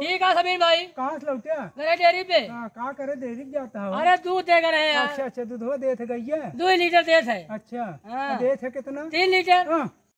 ठीक है समीर भाई कहाँ से लौटे अरे डेयरी पे कहा करे डेयरी जाता है अरे दूध दे रहे हैं अच्छा अच्छा दूध देते गई है दो लीटर देते है अच्छा हाँ। देते कितना तीन लीटर हाँ।